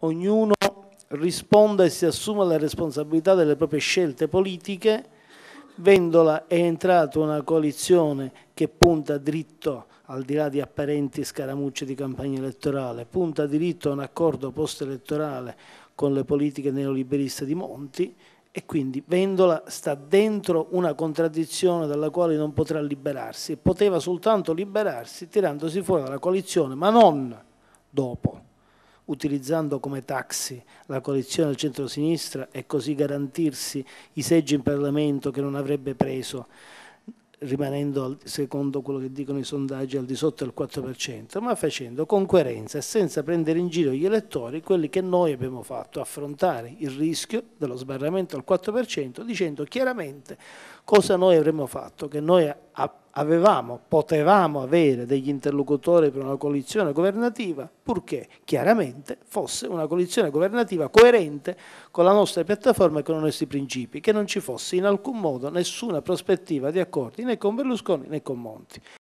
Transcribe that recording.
ognuno risponda e si assuma la responsabilità delle proprie scelte politiche. Vendola è entrata una coalizione che punta dritto, al di là di apparenti scaramucce di campagna elettorale, punta diritto a un accordo post-elettorale con le politiche neoliberiste di Monti e quindi Vendola sta dentro una contraddizione dalla quale non potrà liberarsi e poteva soltanto liberarsi tirandosi fuori dalla coalizione, ma non dopo utilizzando come taxi la coalizione del centro-sinistra e così garantirsi i seggi in Parlamento che non avrebbe preso rimanendo secondo quello che dicono i sondaggi al di sotto del 4%, ma facendo con coerenza e senza prendere in giro gli elettori quelli che noi abbiamo fatto, affrontare il rischio dello sbarramento al 4% dicendo chiaramente cosa noi avremmo fatto, che noi avevamo, potevamo avere degli interlocutori per una coalizione governativa, purché chiaramente fosse una coalizione governativa coerente con la nostra piattaforma e con i nostri principi, che non ci fosse in alcun modo nessuna prospettiva di accordi né con Berlusconi né con Monti.